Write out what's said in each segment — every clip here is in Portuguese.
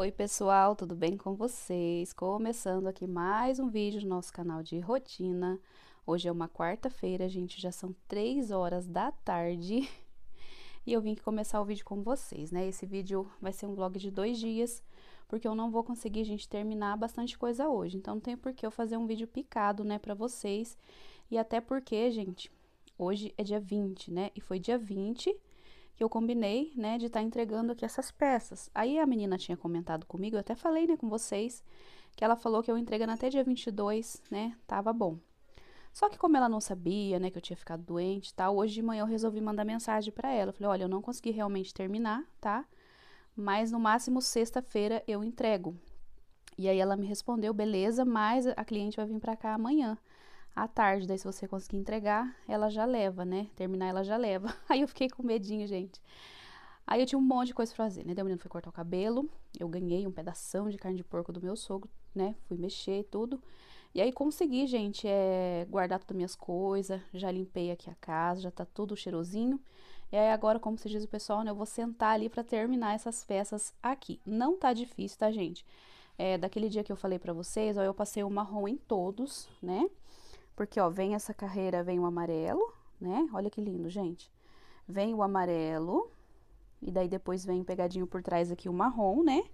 Oi pessoal, tudo bem com vocês? Começando aqui mais um vídeo do nosso canal de rotina. Hoje é uma quarta-feira, gente, já são três horas da tarde e eu vim começar o vídeo com vocês, né? Esse vídeo vai ser um vlog de dois dias, porque eu não vou conseguir, gente, terminar bastante coisa hoje. Então não tem por que eu fazer um vídeo picado, né, pra vocês. E até porque, gente, hoje é dia 20, né? E foi dia 20 que eu combinei, né, de estar tá entregando aqui essas peças. Aí a menina tinha comentado comigo, eu até falei, né, com vocês, que ela falou que eu entregando até dia 22, né, tava bom. Só que como ela não sabia, né, que eu tinha ficado doente e tá, tal, hoje de manhã eu resolvi mandar mensagem para ela. Eu falei, olha, eu não consegui realmente terminar, tá? Mas no máximo sexta-feira eu entrego. E aí ela me respondeu, beleza, mas a cliente vai vir para cá amanhã à tarde. Daí, se você conseguir entregar, ela já leva, né? Terminar, ela já leva. Aí eu fiquei com medinho, gente. Aí eu tinha um monte de coisa pra fazer, né? Daí o menino foi cortar o cabelo, eu ganhei um pedaço de carne de porco do meu sogro, né? Fui mexer e tudo. E aí consegui, gente, é, guardar todas as minhas coisas, já limpei aqui a casa, já tá tudo cheirosinho. E aí agora, como se diz o pessoal, né, eu vou sentar ali para terminar essas peças aqui. Não tá difícil, tá, gente? É, daquele dia que eu falei para vocês, ó, eu passei o marrom em todos, né? Porque, ó, vem essa carreira, vem o amarelo, né? Olha que lindo, gente. Vem o amarelo, e daí depois vem pegadinho por trás aqui o marrom, né?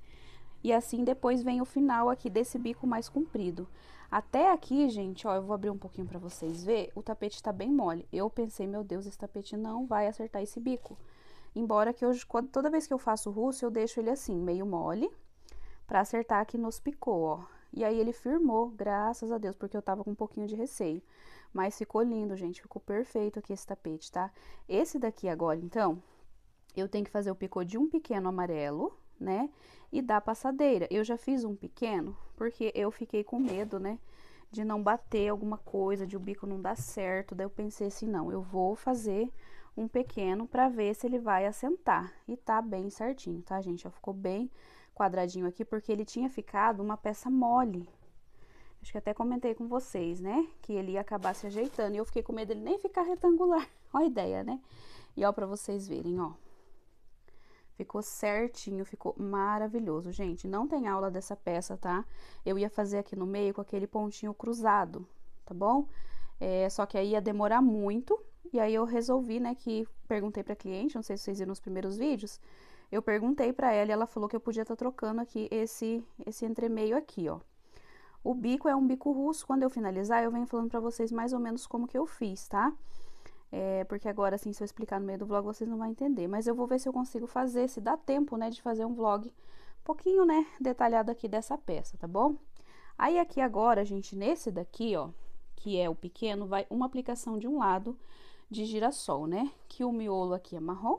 E assim depois vem o final aqui desse bico mais comprido. Até aqui, gente, ó, eu vou abrir um pouquinho pra vocês ver, o tapete tá bem mole. Eu pensei, meu Deus, esse tapete não vai acertar esse bico. Embora que hoje, toda vez que eu faço russo, eu deixo ele assim, meio mole, pra acertar aqui nos picô, ó. E aí ele firmou, graças a Deus, porque eu tava com um pouquinho de receio. Mas ficou lindo, gente, ficou perfeito aqui esse tapete, tá? Esse daqui agora, então, eu tenho que fazer o picô de um pequeno amarelo, né? E da passadeira. Eu já fiz um pequeno, porque eu fiquei com medo, né? De não bater alguma coisa, de o bico não dar certo. Daí eu pensei assim, não, eu vou fazer um pequeno para ver se ele vai assentar. E tá bem certinho, tá, gente? Já ficou bem quadradinho aqui, porque ele tinha ficado uma peça mole. Acho que até comentei com vocês, né? Que ele ia acabar se ajeitando. E eu fiquei com medo dele nem ficar retangular. a ideia, né? E ó, pra vocês verem, ó. Ficou certinho, ficou maravilhoso. Gente, não tem aula dessa peça, tá? Eu ia fazer aqui no meio com aquele pontinho cruzado, tá bom? É, só que aí ia demorar muito. E aí eu resolvi, né, que perguntei pra cliente, não sei se vocês viram nos primeiros vídeos, eu perguntei para ela e ela falou que eu podia estar tá trocando aqui esse, esse entremeio aqui, ó. O bico é um bico russo, quando eu finalizar eu venho falando para vocês mais ou menos como que eu fiz, tá? É, porque agora, assim, se eu explicar no meio do vlog vocês não vão entender. Mas eu vou ver se eu consigo fazer, se dá tempo, né, de fazer um vlog um pouquinho, né, detalhado aqui dessa peça, tá bom? Aí aqui agora, gente, nesse daqui, ó, que é o pequeno, vai uma aplicação de um lado de girassol, né? Que o miolo aqui é marrom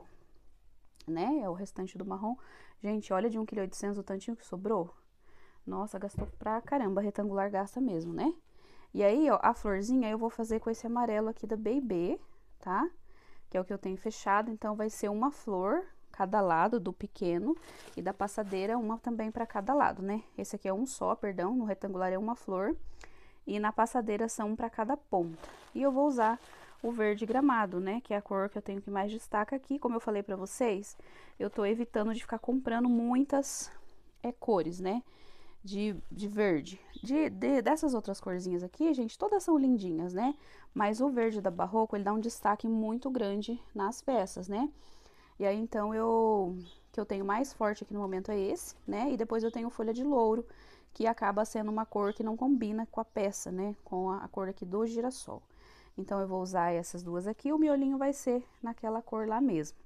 né? É o restante do marrom. Gente, olha de 1,8 kg o tantinho que sobrou. Nossa, gastou pra caramba. Retangular gasta mesmo, né? E aí, ó, a florzinha eu vou fazer com esse amarelo aqui da Baby, tá? Que é o que eu tenho fechado. Então, vai ser uma flor cada lado do pequeno e da passadeira uma também para cada lado, né? Esse aqui é um só, perdão, no retangular é uma flor e na passadeira são um para cada ponta. E eu vou usar o verde gramado, né? Que é a cor que eu tenho que mais destaca aqui. Como eu falei pra vocês, eu tô evitando de ficar comprando muitas é, cores, né? De, de verde. De, de, dessas outras corzinhas aqui, gente, todas são lindinhas, né? Mas o verde da Barroco, ele dá um destaque muito grande nas peças, né? E aí, então, eu... que eu tenho mais forte aqui no momento é esse, né? E depois eu tenho folha de louro, que acaba sendo uma cor que não combina com a peça, né? Com a, a cor aqui do girassol. Então, eu vou usar essas duas aqui, o miolinho vai ser naquela cor lá mesmo.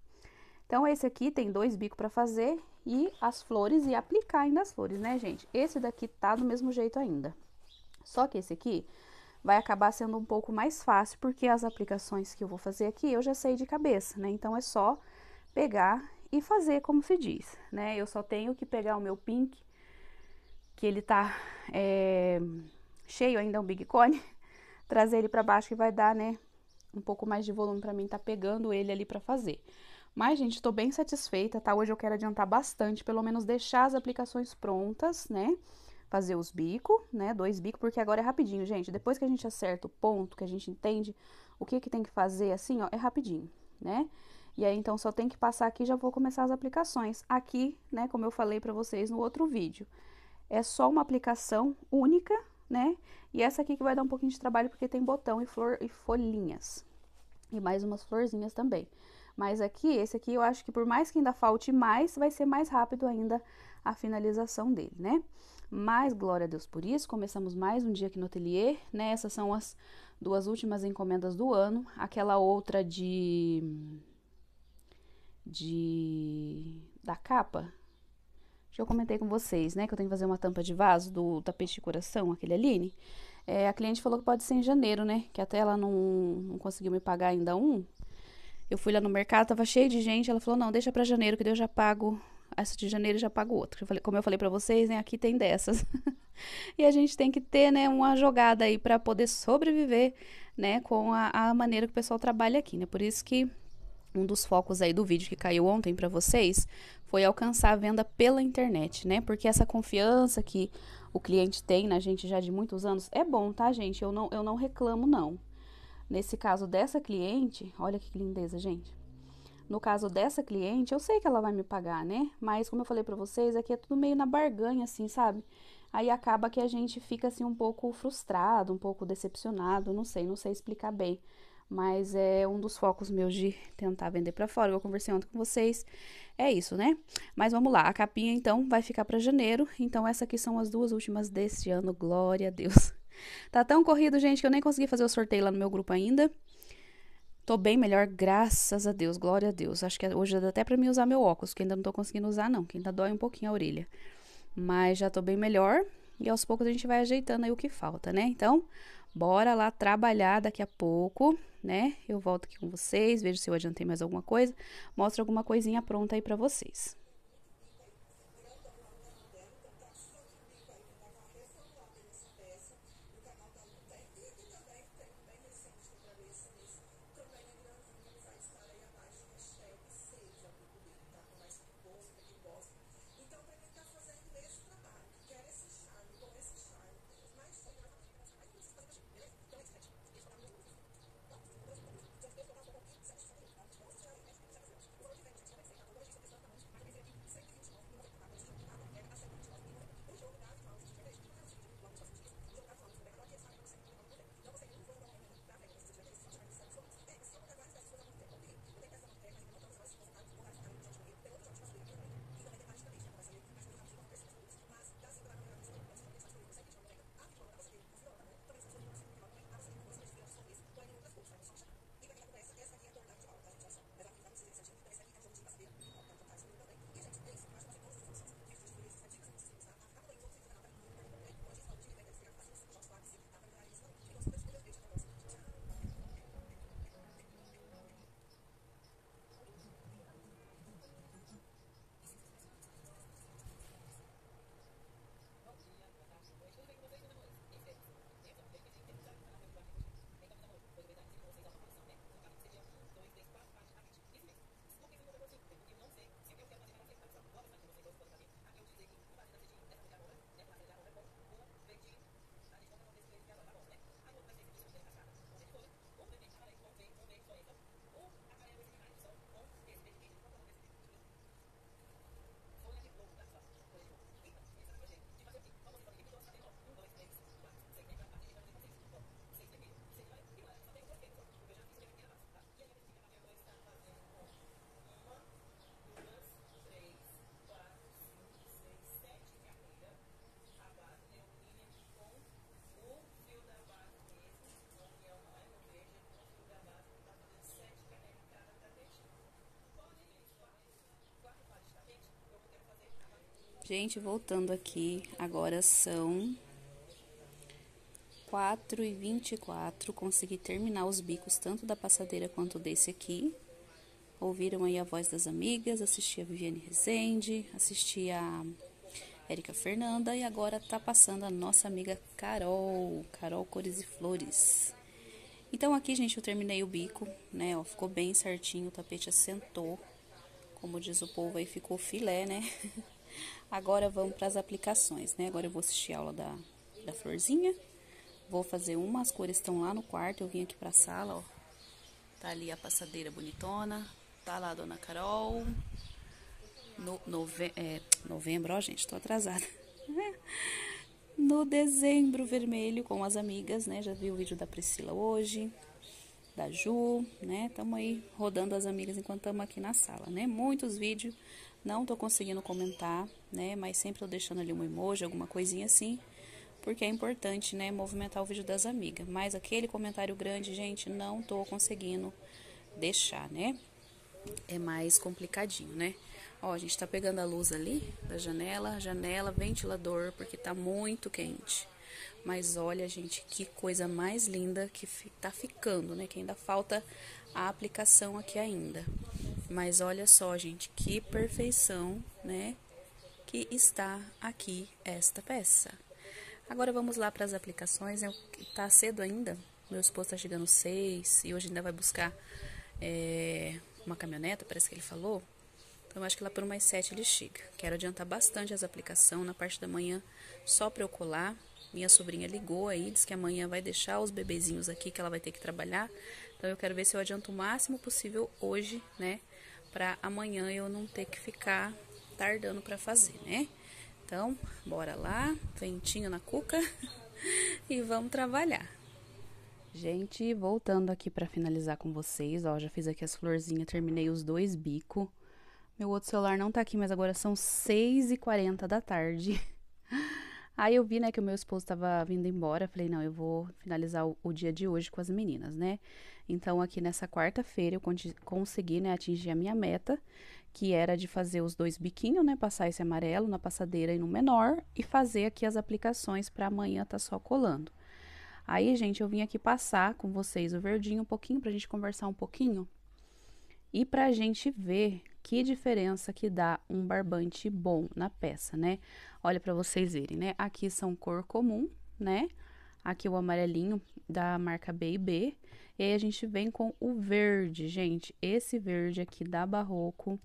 Então, esse aqui tem dois bicos para fazer e as flores e aplicar ainda as flores, né, gente? Esse daqui tá do mesmo jeito ainda. Só que esse aqui vai acabar sendo um pouco mais fácil, porque as aplicações que eu vou fazer aqui eu já sei de cabeça, né? Então, é só pegar e fazer como se diz, né? Eu só tenho que pegar o meu pink, que ele tá é, cheio ainda, um big cone, trazer ele para baixo que vai dar, né, um pouco mais de volume para mim tá pegando ele ali para fazer. Mas, gente, tô bem satisfeita, tá? Hoje eu quero adiantar bastante, pelo menos deixar as aplicações prontas, né? Fazer os bicos, né? Dois bicos, porque agora é rapidinho, gente. Depois que a gente acerta o ponto, que a gente entende o que que tem que fazer, assim, ó, é rapidinho, né? E aí, então, só tem que passar aqui já vou começar as aplicações. Aqui, né, como eu falei pra vocês no outro vídeo, é só uma aplicação única, né? E essa aqui que vai dar um pouquinho de trabalho porque tem botão e flor e folhinhas. E mais umas florzinhas também. Mas aqui, esse aqui eu acho que por mais que ainda falte mais, vai ser mais rápido ainda a finalização dele, né? Mas, glória a Deus por isso, começamos mais um dia aqui no ateliê, né? Essas são as duas últimas encomendas do ano. Aquela outra de... de... da capa, já comentei com vocês, né? Que eu tenho que fazer uma tampa de vaso do tapete de coração, aquele Aline. É, a cliente falou que pode ser em janeiro, né? Que até ela não, não conseguiu me pagar ainda um. Eu fui lá no mercado, tava cheio de gente. Ela falou: não, deixa para janeiro, que eu já pago. Essa de janeiro já pago outra. Eu falei, como eu falei para vocês, né? Aqui tem dessas. e a gente tem que ter, né? Uma jogada aí para poder sobreviver, né? Com a, a maneira que o pessoal trabalha aqui, né? Por isso que um dos focos aí do vídeo que caiu ontem para vocês foi alcançar a venda pela internet, né? Porque essa confiança que o cliente tem na gente já de muitos anos é bom, tá, gente? Eu não, eu não reclamo, não. Nesse caso dessa cliente, olha que lindeza, gente. No caso dessa cliente, eu sei que ela vai me pagar, né? Mas como eu falei para vocês, aqui é tudo meio na barganha, assim, sabe? Aí acaba que a gente fica assim um pouco frustrado, um pouco decepcionado, não sei, não sei explicar bem mas é um dos focos meus de tentar vender para fora. Eu conversei ontem com vocês. É isso, né? Mas vamos lá, a capinha então vai ficar para janeiro. Então essa aqui são as duas últimas deste ano, glória a Deus. Tá tão corrido, gente, que eu nem consegui fazer o sorteio lá no meu grupo ainda. Tô bem melhor, graças a Deus, glória a Deus. Acho que hoje dá é até para mim usar meu óculos, que ainda não tô conseguindo usar não, que ainda dói um pouquinho a orelha. Mas já tô bem melhor e aos poucos a gente vai ajeitando aí o que falta, né? Então, Bora lá trabalhar daqui a pouco, né? Eu volto aqui com vocês, vejo se eu adiantei mais alguma coisa, mostro alguma coisinha pronta aí para vocês. Gente, voltando aqui, agora são 4 e 24 consegui terminar os bicos tanto da passadeira quanto desse aqui. Ouviram aí a voz das amigas, assisti a Viviane Rezende, assisti a Érica Fernanda e agora tá passando a nossa amiga Carol, Carol Cores e Flores. Então aqui, gente, eu terminei o bico, né, ó, ficou bem certinho, o tapete assentou, como diz o povo aí, ficou filé, né? Agora vamos para as aplicações, né? Agora eu vou assistir a aula da, da florzinha. Vou fazer uma, as cores estão lá no quarto, eu vim aqui para a sala, ó. Tá ali a passadeira bonitona, tá lá a dona Carol. No, nove, é, novembro, ó, gente, tô atrasada. no dezembro vermelho com as amigas, né? Já vi o vídeo da Priscila hoje, da Ju, né? Tamo aí rodando as amigas enquanto estamos aqui na sala, né? Muitos vídeos não tô conseguindo comentar, né? Mas sempre tô deixando ali um emoji, alguma coisinha assim, porque é importante, né, movimentar o vídeo das amigas. Mas aquele comentário grande, gente, não tô conseguindo deixar, né? É mais complicadinho, né? Ó, a gente tá pegando a luz ali da janela, janela, ventilador, porque tá muito quente. Mas olha, gente, que coisa mais linda que tá ficando, né? Que ainda falta a aplicação aqui ainda. Mas olha só, gente, que perfeição, né? Que está aqui esta peça. Agora vamos lá para as aplicações. Tá cedo ainda. Meu esposo tá chegando seis e hoje ainda vai buscar é, uma caminhoneta, parece que ele falou. Então, eu acho que lá por umas sete ele chega. Quero adiantar bastante as aplicações na parte da manhã só para eu colar. Minha sobrinha ligou aí, disse que amanhã vai deixar os bebezinhos aqui, que ela vai ter que trabalhar. Então eu quero ver se eu adianto o máximo possível hoje, né? Para amanhã eu não ter que ficar tardando para fazer, né? Então, bora lá, ventinho na cuca e vamos trabalhar. Gente, voltando aqui para finalizar com vocês, ó, já fiz aqui as florzinhas, terminei os dois bicos. Meu outro celular não tá aqui, mas agora são 6h40 da tarde. Aí eu vi, né, que o meu esposo estava vindo embora. Falei, não, eu vou finalizar o, o, dia de hoje com as meninas, né? Então, aqui nessa quarta-feira, eu consegui, né, atingir a minha meta, que era de fazer os dois biquinhos, né? Passar esse amarelo na passadeira e no menor, e fazer aqui as aplicações para amanhã tá só colando. Aí, gente, eu vim aqui passar com vocês o verdinho um pouquinho, pra gente conversar um pouquinho. E pra gente ver que diferença que dá um barbante bom na peça, né? Olha para vocês verem, né? Aqui são cor comum, né? Aqui o amarelinho da marca B&B. E aí a gente vem com o verde, gente. Esse verde aqui da Barroco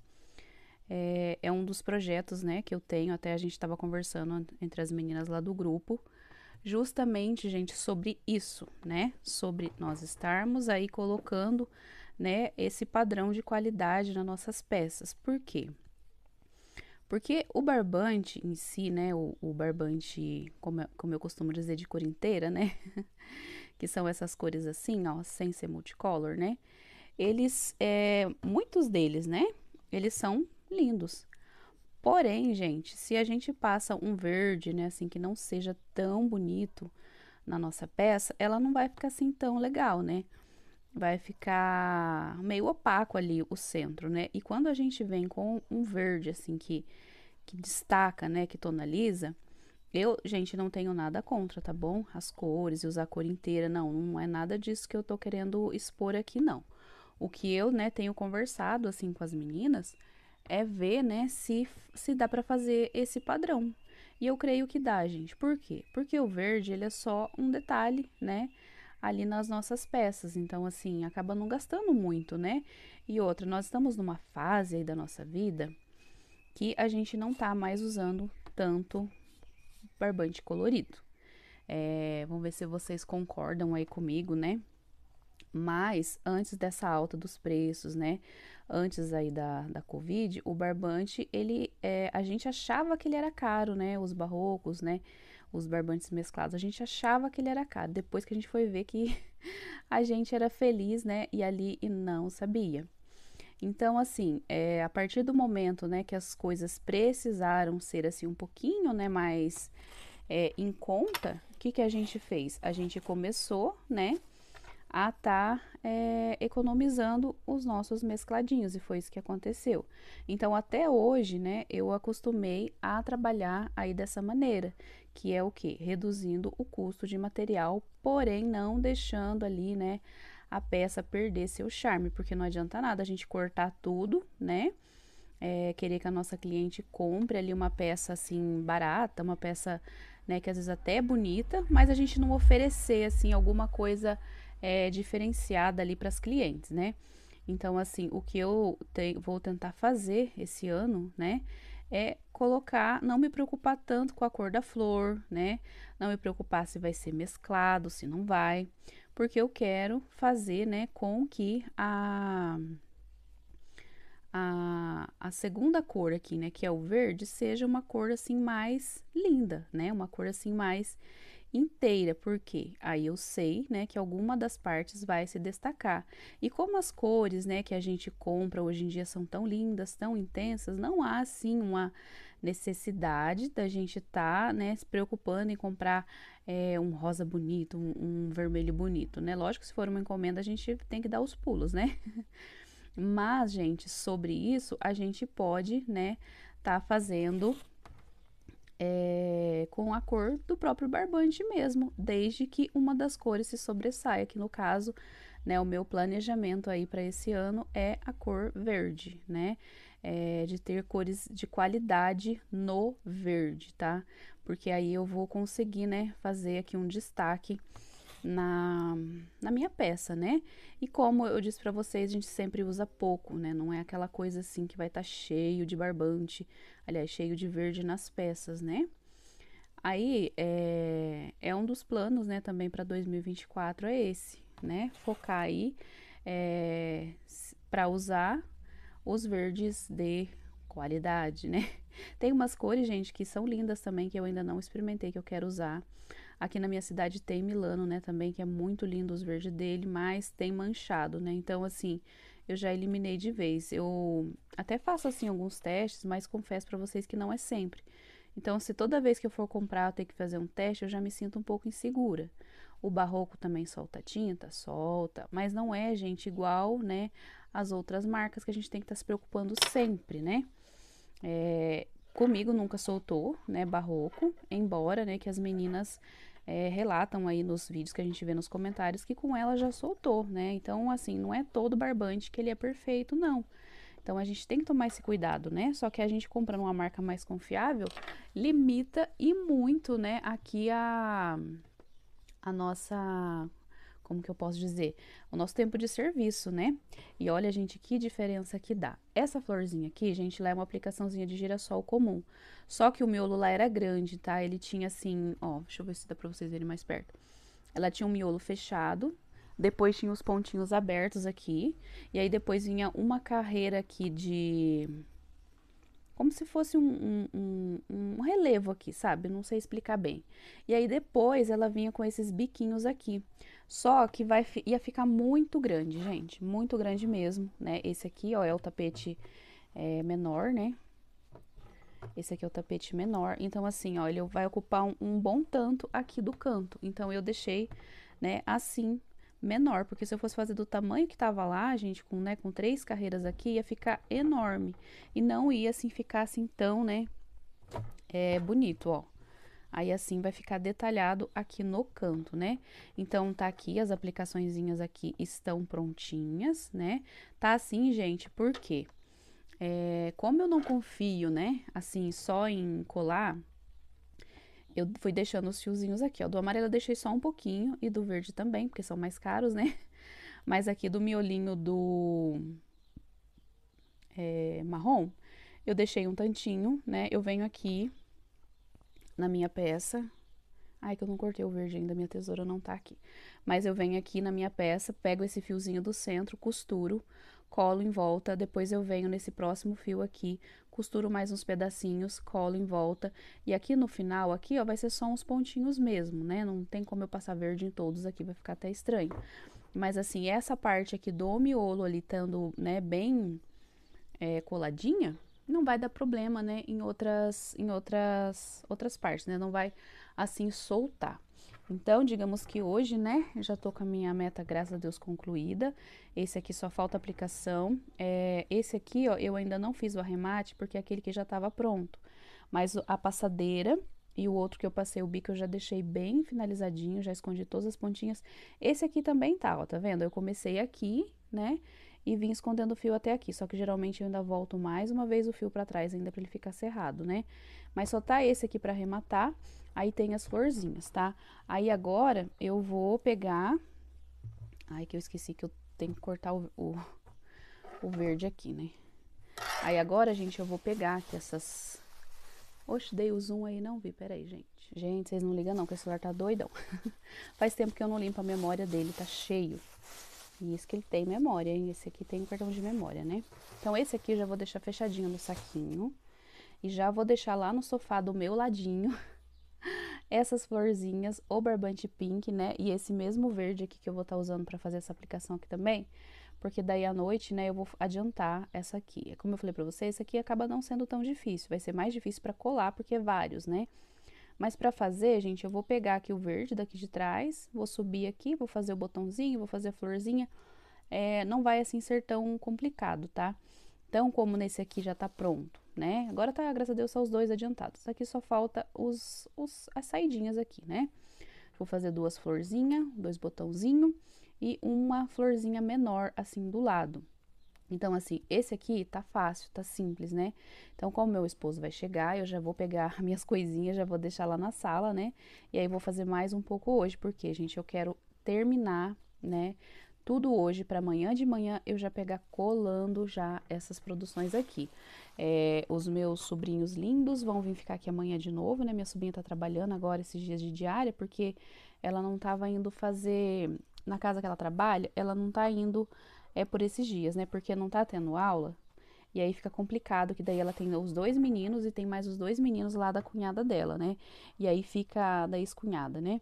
é, é um dos projetos, né, que eu tenho. Até a gente estava conversando entre as meninas lá do grupo. Justamente, gente, sobre isso, né? Sobre nós estarmos aí colocando né, esse padrão de qualidade nas nossas peças. Por quê? Porque o barbante em si, né, o, o barbante, como eu, como eu costumo dizer, de cor inteira, né, que são essas cores assim, ó, sem ser multicolor, né, eles, é, muitos deles, né, eles são lindos. Porém, gente, se a gente passa um verde, né, assim, que não seja tão bonito na nossa peça, ela não vai ficar assim tão legal, né? vai ficar meio opaco ali o centro, né? E quando a gente vem com um verde assim que que destaca, né, que tonaliza, eu, gente, não tenho nada contra, tá bom? As cores e usar a cor inteira, não, não é nada disso que eu tô querendo expor aqui, não. O que eu, né, tenho conversado assim com as meninas é ver, né, se se dá para fazer esse padrão. E eu creio que dá, gente. Por quê? Porque o verde, ele é só um detalhe, né? ali nas nossas peças. Então, assim, acaba não gastando muito, né? E outra, nós estamos numa fase aí da nossa vida que a gente não tá mais usando tanto barbante colorido. É, vamos ver se vocês concordam aí comigo, né? Mas antes dessa alta dos preços, né? Antes aí da, da Covid, o barbante, ele é, a gente achava que ele era caro, né? Os barrocos, né? os barbantes mesclados. A gente achava que ele era caro, depois que a gente foi ver que a gente era feliz, né? E ali e não sabia. Então, assim, é, a partir do momento, né, que as coisas precisaram ser assim um pouquinho, né, mais é, em conta, o que que a gente fez? A gente começou, né, a estar tá, é, economizando os nossos mescladinhos e foi isso que aconteceu. Então até hoje, né, eu acostumei a trabalhar aí dessa maneira, que é o que? Reduzindo o custo de material, porém não deixando ali, né, a peça perder seu charme, porque não adianta nada a gente cortar tudo, né? É, querer que a nossa cliente compre ali uma peça assim barata, uma peça, né, que às vezes até é bonita, mas a gente não oferecer assim alguma coisa é, diferenciada ali para as clientes, né? Então, assim, o que eu te, vou tentar fazer esse ano, né? é colocar, não me preocupar tanto com a cor da flor, né? Não me preocupar se vai ser mesclado, se não vai, porque eu quero fazer, né, com que a a, a segunda cor aqui, né, que é o verde, seja uma cor assim mais linda, né? Uma cor assim mais inteira, porque aí eu sei, né, que alguma das partes vai se destacar. E como as cores, né, que a gente compra hoje em dia são tão lindas, tão intensas, não há assim uma necessidade da gente estar, tá, né, se preocupando em comprar é, um rosa bonito, um, um vermelho bonito, né? Lógico, se for uma encomenda, a gente tem que dar os pulos, né? Mas, gente, sobre isso a gente pode, né, tá fazendo é, com a cor do próprio barbante mesmo, desde que uma das cores se sobressaia, que no caso, né, o meu planejamento aí para esse ano é a cor verde, né? É, de ter cores de qualidade no verde, tá? Porque aí eu vou conseguir, né, fazer aqui um destaque na, na minha peça, né? E como eu disse para vocês, a gente sempre usa pouco, né? Não é aquela coisa assim que vai estar tá cheio de barbante, aliás, cheio de verde nas peças, né? Aí é, é um dos planos, né, também para 2024 é esse, né? Focar aí é, eh, para usar os verdes de qualidade, né? Tem umas cores, gente, que são lindas também, que eu ainda não experimentei, que eu quero usar. Aqui na minha cidade tem Milano, né, também, que é muito lindo os verdes dele, mas tem manchado, né? Então, assim, eu já eliminei de vez. Eu até faço, assim, alguns testes, mas confesso para vocês que não é sempre. Então, se toda vez que eu for comprar eu tenho que fazer um teste, eu já me sinto um pouco insegura. O barroco também solta tinta? Solta, mas não é, gente, igual, né, as outras marcas que a gente tem que estar tá se preocupando sempre, né? É, Comigo nunca soltou, né, barroco, embora, né, que as meninas é, relatam aí nos vídeos que a gente vê nos comentários que com ela já soltou, né? Então, assim, não é todo barbante que ele é perfeito, não. Então a gente tem que tomar esse cuidado, né? Só que a gente comprando uma marca mais confiável limita e muito, né, aqui a a nossa como que eu posso dizer? O nosso tempo de serviço, né? E olha, gente, que diferença que dá. Essa florzinha aqui, gente, lá é uma aplicaçãozinha de girassol comum. Só que o miolo lá era grande, tá? Ele tinha assim, ó, deixa eu ver se dá pra vocês verem mais perto. Ela tinha um miolo fechado, depois tinha os pontinhos abertos aqui, e aí depois vinha uma carreira aqui de... Como se fosse um, um, um, um relevo aqui, sabe? Não sei explicar bem. E aí depois ela vinha com esses biquinhos aqui. Só que vai, ia ficar muito grande, gente. Muito grande mesmo, né? Esse aqui, ó, é o tapete é, menor, né? Esse aqui é o tapete menor. Então, assim, ó, ele vai ocupar um, um bom tanto aqui do canto. Então, eu deixei, né, assim, menor. Porque se eu fosse fazer do tamanho que tava lá, gente, com, né, com três carreiras aqui, ia ficar enorme. E não ia, assim, ficar assim tão, né, é, bonito, ó. Aí assim vai ficar detalhado aqui no canto, né? Então tá aqui, as aplicaçõezinhas aqui estão prontinhas, né? Tá assim, gente, por quê? É, como eu não confio, né, assim, só em colar, eu fui deixando os fiozinhos aqui, ó. Do amarelo eu deixei só um pouquinho e do verde também, porque são mais caros, né? Mas aqui do miolinho do é, marrom, eu deixei um tantinho, né? Eu venho aqui na minha peça. Ai, que eu não cortei o verde ainda, minha tesoura não tá aqui. Mas eu venho aqui na minha peça, pego esse fiozinho do centro, costuro, colo em volta, depois eu venho nesse próximo fio aqui, costuro mais uns pedacinhos, colo em volta, e aqui no final, aqui, ó, vai ser só uns pontinhos mesmo, né? Não tem como eu passar verde em todos aqui, vai ficar até estranho. Mas assim, essa parte aqui do miolo ali, estando, né, bem é, coladinha, não vai dar problema, né, em outras em outras outras partes, né? Não vai assim soltar. Então, digamos que hoje, né, já tô com a minha meta, graças a Deus, concluída. Esse aqui só falta aplicação. É, esse aqui, ó, eu ainda não fiz o arremate, porque é aquele que já estava pronto. Mas a passadeira e o outro que eu passei o bico, eu já deixei bem finalizadinho, já escondi todas as pontinhas. Esse aqui também tá, ó, tá vendo? Eu comecei aqui, né, e vim escondendo o fio até aqui, só que geralmente eu ainda volto mais uma vez o fio para trás ainda para ele ficar cerrado, né? Mas só tá esse aqui para arrematar, aí tem as florzinhas, tá? Aí agora eu vou pegar... Ai, que eu esqueci que eu tenho que cortar o, o, o verde aqui, né? Aí agora, gente, eu vou pegar aqui essas... Oxe, dei o zoom aí, não vi, peraí, gente. Gente, vocês não ligam não, que o celular tá doidão. Faz tempo que eu não limpo a memória dele, tá cheio. E isso que ele tem memória, hein? Esse aqui tem cartão de memória, né? Então, esse aqui eu já vou deixar fechadinho no saquinho. E já vou deixar lá no sofá do meu ladinho essas florzinhas, o barbante pink, né? E esse mesmo verde aqui que eu vou estar tá usando para fazer essa aplicação aqui também. Porque daí à noite, né, eu vou adiantar essa aqui. Como eu falei para vocês, essa aqui acaba não sendo tão difícil. Vai ser mais difícil para colar, porque é vários, né? Mas para fazer, gente, eu vou pegar aqui o verde daqui de trás, vou subir aqui, vou fazer o botãozinho, vou fazer a florzinha. É, não vai assim ser tão complicado, tá? Então, como nesse aqui já tá pronto, né? Agora tá, graças a Deus, só os dois adiantados. Aqui só falta os, os as saidinhas aqui, né? Vou fazer duas florzinhas, dois botãozinhos e uma florzinha menor assim do lado. Então, assim, esse aqui tá fácil, tá simples, né? Então, como meu esposo vai chegar, eu já vou pegar minhas coisinhas, já vou deixar lá na sala, né? E aí, vou fazer mais um pouco hoje, porque, gente, eu quero terminar, né? Tudo hoje para amanhã de manhã eu já pegar colando já essas produções aqui. É, os meus sobrinhos lindos vão vir ficar aqui amanhã de novo, né? Minha sobrinha tá trabalhando agora esses dias de diária, porque ela não tava indo fazer. Na casa que ela trabalha, ela não tá indo é por esses dias, né? Porque não tá tendo aula. E aí fica complicado, que daí ela tem os dois meninos e tem mais os dois meninos lá da cunhada dela, né? E aí fica da ex-cunhada, né?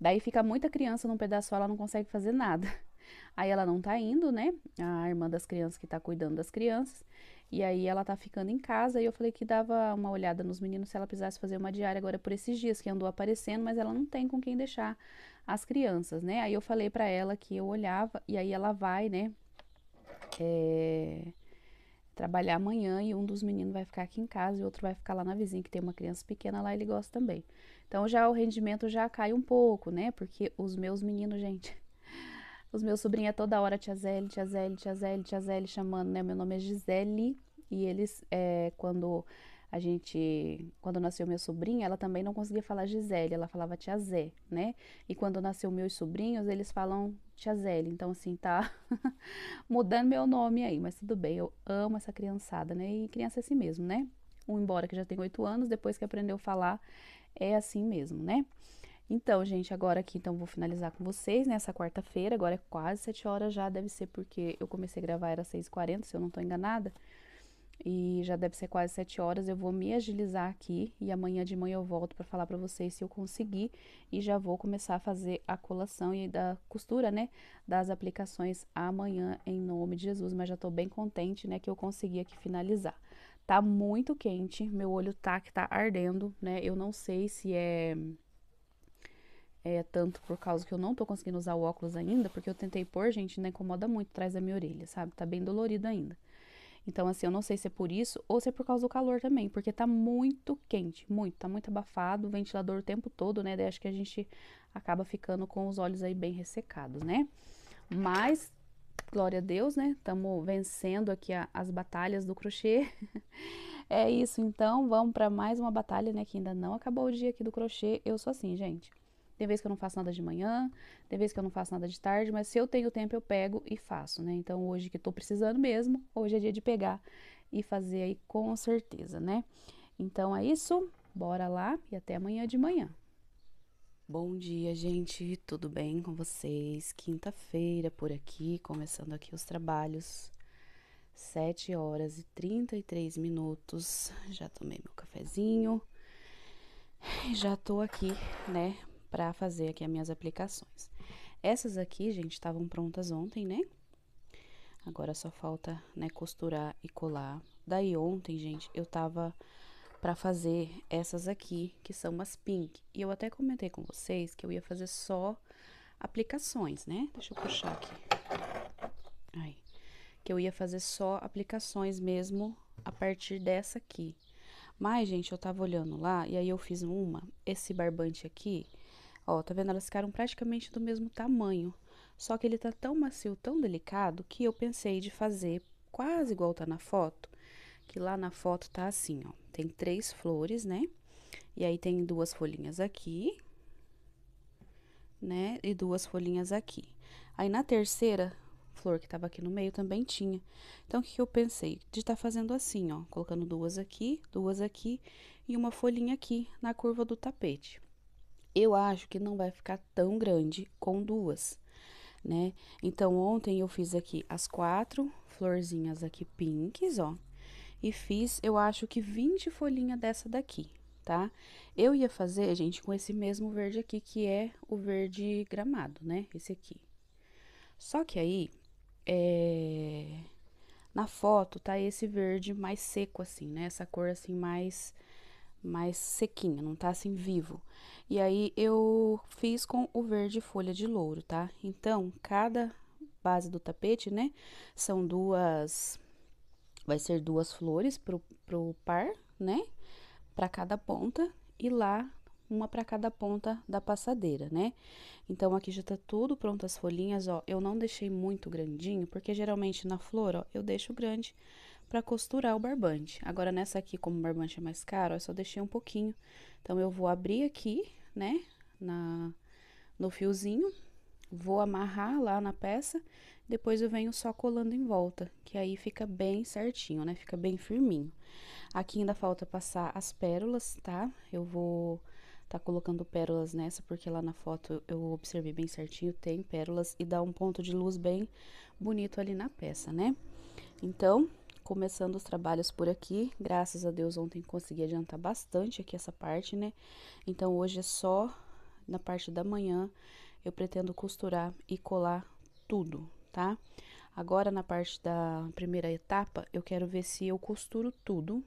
Daí fica muita criança num pedaço só, ela não consegue fazer nada. Aí ela não tá indo, né? A irmã das crianças que tá cuidando das crianças. E aí ela tá ficando em casa e eu falei que dava uma olhada nos meninos se ela precisasse fazer uma diária agora por esses dias que andou aparecendo, mas ela não tem com quem deixar as crianças, né? Aí eu falei para ela que eu olhava e aí ela vai, né? é, trabalhar amanhã e um dos meninos vai ficar aqui em casa e outro vai ficar lá na vizinha, que tem uma criança pequena lá, ele gosta também. Então já o rendimento já cai um pouco, né? Porque os meus meninos, gente, os meus sobrinhos é toda hora tia Zélie, tia Zélie, tia Zélie, tia Zélie chamando, né? Meu nome é Gisele e eles, é, quando a gente, quando nasceu minha sobrinha, ela também não conseguia falar Gisele, ela falava Tia Zé, né? E quando nasceu meus sobrinhos, eles falam Tia Zélia. Então, assim, tá mudando meu nome aí, mas tudo bem, eu amo essa criançada, né? E criança é assim mesmo, né? Um embora que já tem oito anos, depois que aprendeu a falar, é assim mesmo, né? Então, gente, agora aqui, então, vou finalizar com vocês nessa né, quarta-feira, agora é quase sete horas já, deve ser porque eu comecei a gravar, era seis e quarenta, se eu não tô enganada e já deve ser quase 7 horas. Eu vou me agilizar aqui e amanhã de manhã eu volto para falar para vocês se eu conseguir e já vou começar a fazer a colação e da costura, né, das aplicações amanhã em nome de Jesus, mas já tô bem contente, né, que eu consegui aqui finalizar. Tá muito quente, meu olho tá que tá ardendo, né? Eu não sei se é é, tanto por causa que eu não tô conseguindo usar o óculos ainda, porque eu tentei pôr, gente, ainda né, incomoda muito atrás da minha orelha, sabe? Tá bem dolorido ainda. Então, assim, eu não sei se é por isso ou se é por causa do calor também, porque tá muito quente, muito, tá muito abafado, o ventilador o tempo todo, né? Daí acho que a gente acaba ficando com os olhos aí bem ressecados, né? Mas, glória a Deus, né? Estamos vencendo aqui a, as batalhas do crochê. é isso, então, vamos para mais uma batalha, né? Que ainda não acabou o dia aqui do crochê. Eu sou assim, gente. Tem vez que eu não faço nada de manhã, tem vez que eu não faço nada de tarde, mas se eu tenho tempo eu pego e faço, né? Então hoje que estou precisando mesmo, hoje é dia de pegar e fazer aí com certeza, né? Então é isso, bora lá e até amanhã de manhã. Bom dia, gente, tudo bem com vocês? Quinta-feira por aqui, começando aqui os trabalhos. 7 horas e 33 minutos. Já tomei meu cafezinho. Já tô aqui, né, para fazer aqui as minhas aplicações. Essas aqui, gente, estavam prontas ontem, né? Agora só falta, né, costurar e colar. Daí ontem, gente, eu tava para fazer essas aqui, que são as pink. E eu até comentei com vocês que eu ia fazer só aplicações, né? Deixa eu puxar aqui. Aí. Que eu ia fazer só aplicações mesmo a partir dessa aqui. Mas, gente, eu tava olhando lá e aí eu fiz uma, esse barbante aqui, Ó, tá vendo? Elas ficaram praticamente do mesmo tamanho. Só que ele tá tão macio, tão delicado, que eu pensei de fazer quase igual tá na foto. Que lá na foto tá assim, ó. Tem três flores, né? E aí tem duas folhinhas aqui, né? E duas folhinhas aqui. Aí na terceira flor que tava aqui no meio também tinha. Então, o que, que eu pensei? De estar tá fazendo assim, ó. Colocando duas aqui, duas aqui e uma folhinha aqui na curva do tapete eu acho que não vai ficar tão grande com duas, né? Então, ontem eu fiz aqui as quatro florzinhas aqui pinks, ó. E fiz, eu acho que 20 folhinhas dessa daqui, tá? Eu ia fazer, gente, com esse mesmo verde aqui, que é o verde gramado, né? Esse aqui. Só que aí, é... Na foto tá esse verde mais seco, assim, né? Essa cor, assim, mais mais sequinha, não tá assim vivo. E aí eu fiz com o verde folha de louro, tá? Então, cada base do tapete, né, são duas vai ser duas flores pro, pro par, né? Para cada ponta e lá uma para cada ponta da passadeira, né? Então aqui já tá tudo pronto as folhinhas, ó. Eu não deixei muito grandinho, porque geralmente na flor, ó, eu deixo grande para costurar o barbante. Agora, nessa aqui, como o barbante é mais caro, eu só deixei um pouquinho. Então, eu vou abrir aqui, né, na, no fiozinho, vou amarrar lá na peça, depois eu venho só colando em volta, que aí fica bem certinho, né, fica bem firminho. Aqui ainda falta passar as pérolas, tá? Eu vou tá colocando pérolas nessa, porque lá na foto eu observei bem certinho, tem pérolas e dá um ponto de luz bem bonito ali na peça, né? Então, começando os trabalhos por aqui. Graças a Deus, ontem consegui adiantar bastante aqui essa parte, né? Então, hoje é só na parte da manhã. Eu pretendo costurar e colar tudo, tá? Agora, na parte da primeira etapa, eu quero ver se eu costuro tudo.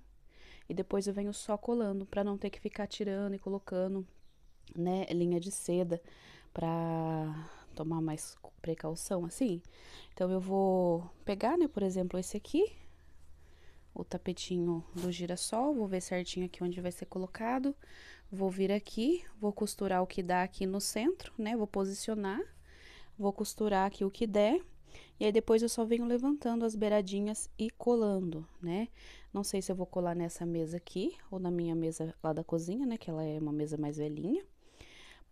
E depois eu venho só colando, pra não ter que ficar tirando e colocando, né, linha de seda pra tomar mais precaução assim. Então eu vou pegar, né, por exemplo, esse aqui o tapetinho do girassol, vou ver certinho aqui onde vai ser colocado. Vou vir aqui, vou costurar o que dá aqui no centro, né? Vou posicionar, vou costurar aqui o que der. E aí, depois eu só venho levantando as beiradinhas e colando, né? Não sei se eu vou colar nessa mesa aqui, ou na minha mesa lá da cozinha, né? Que ela é uma mesa mais velhinha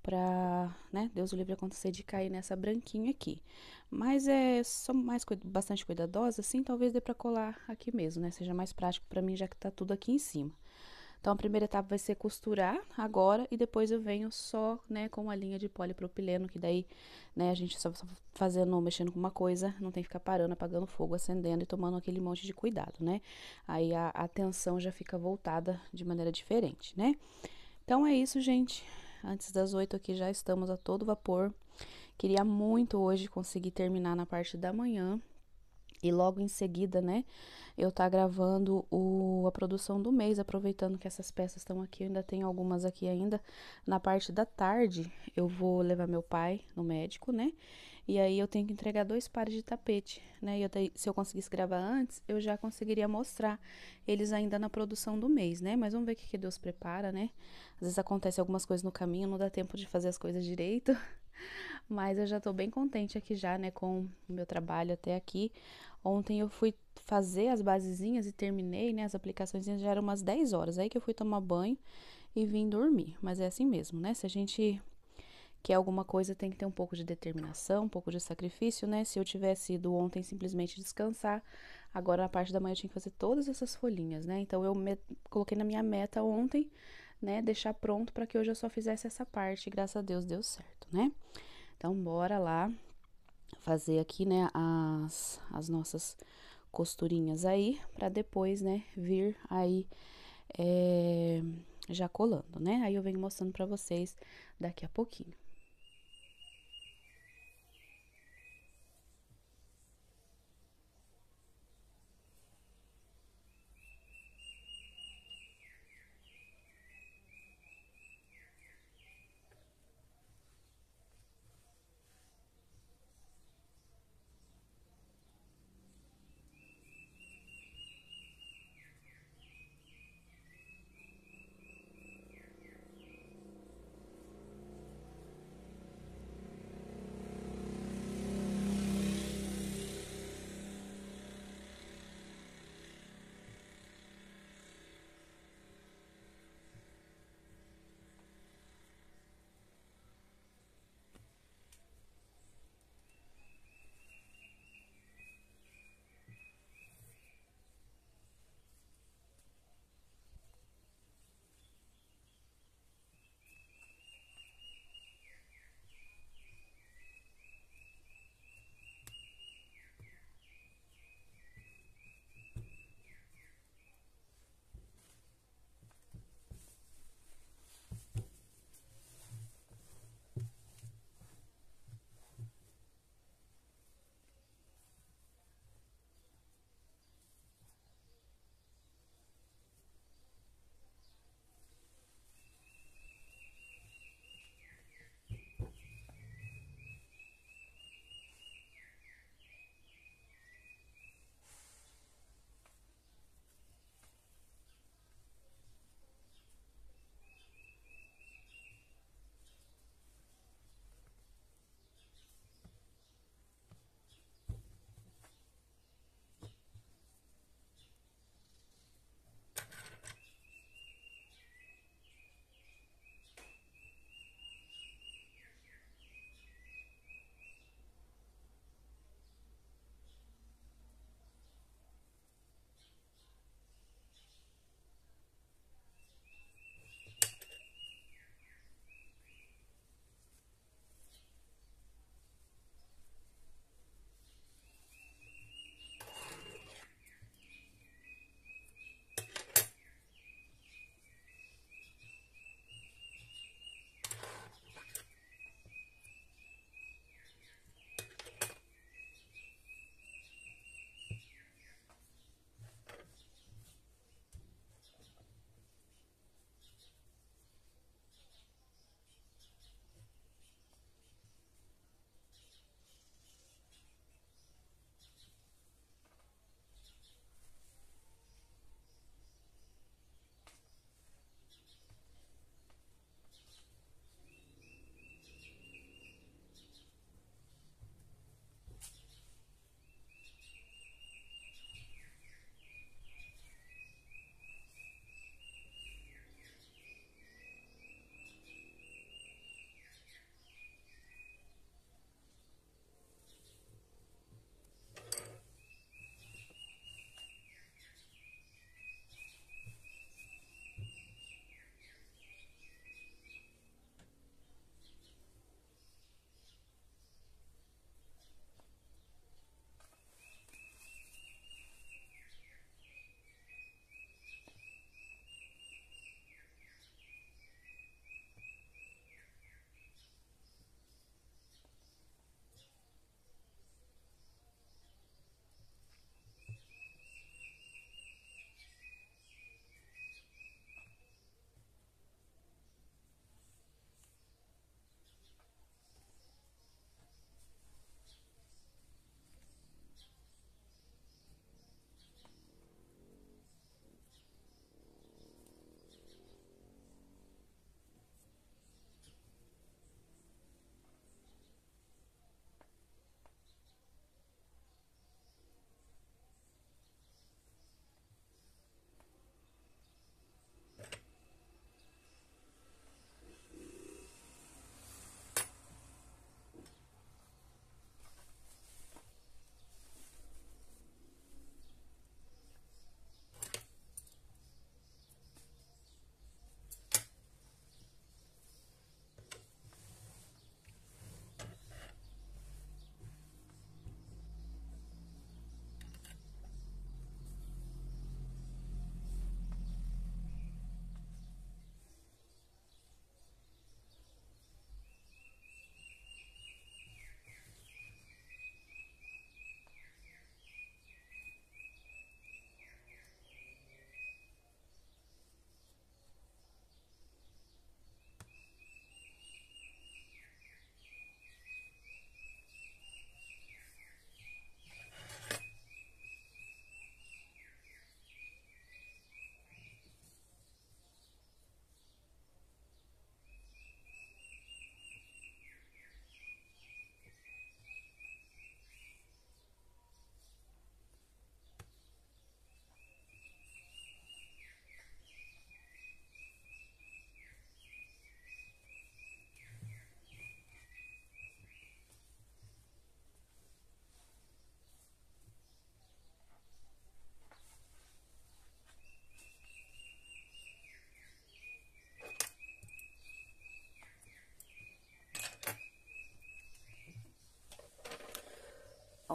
para, né, Deus o livre acontecer de cair nessa branquinha aqui. Mas é só mais bastante cuidadosa, assim, talvez dê para colar aqui mesmo, né? Seja mais prático para mim, já que tá tudo aqui em cima. Então, a primeira etapa vai ser costurar agora e depois eu venho só, né, com a linha de polipropileno, que daí, né, a gente só, só fazendo, mexendo com uma coisa, não tem que ficar parando, apagando fogo, acendendo e tomando aquele monte de cuidado, né? Aí a atenção já fica voltada de maneira diferente, né? Então, é isso, gente. Antes das 8 aqui já estamos a todo vapor. Queria muito hoje conseguir terminar na parte da manhã. E logo em seguida, né, eu tá gravando o, a produção do mês, aproveitando que essas peças estão aqui, eu ainda tenho algumas aqui ainda. Na parte da tarde, eu vou levar meu pai no médico, né? E aí eu tenho que entregar dois pares de tapete, né? E eu te... se eu conseguisse gravar antes, eu já conseguiria mostrar eles ainda na produção do mês, né? Mas vamos ver o que, que Deus prepara, né? Às vezes acontece algumas coisas no caminho, não dá tempo de fazer as coisas direito. Mas eu já tô bem contente aqui já, né, com o meu trabalho até aqui. Ontem eu fui fazer as basezinhas e terminei, né, as aplicações já eram umas 10 horas. Aí que eu fui tomar banho e vim dormir. Mas é assim mesmo, né? Se a gente que alguma coisa tem que ter um pouco de determinação, um pouco de sacrifício, né? Se eu tivesse ido ontem simplesmente descansar, agora na parte da manhã eu tinha que fazer todas essas folhinhas, né? Então eu coloquei na minha meta ontem, né, deixar pronto para que hoje eu só fizesse essa parte, graças a Deus deu certo, né? Então bora lá fazer aqui, né, as as nossas costurinhas aí para depois, né, vir aí é, já colando, né? Aí eu venho mostrando para vocês daqui a pouquinho.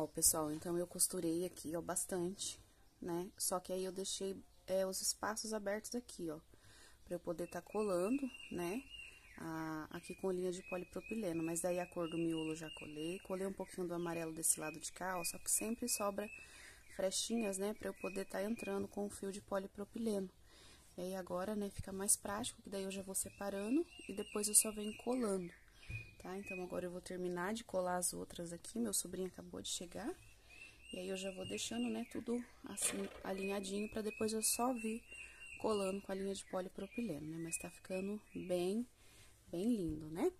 Ó, pessoal, então eu costurei aqui, ó, bastante, né? Só que aí eu deixei é, os espaços abertos aqui, ó, pra eu poder tá colando, né? A, aqui com linha de polipropileno, mas daí a cor do miolo eu já colei, colei um pouquinho do amarelo desse lado de cá, ó, só que sempre sobra frestinhas, né, pra eu poder tá entrando com o fio de polipropileno. E aí agora, né, fica mais prático, que daí eu já vou separando e depois eu só venho colando tá? Então, agora eu vou terminar de colar as outras aqui, meu sobrinho acabou de chegar. E aí, eu já vou deixando, né, tudo assim, alinhadinho, pra depois eu só vir colando com a linha de polipropileno, né? Mas tá ficando bem, bem lindo, né?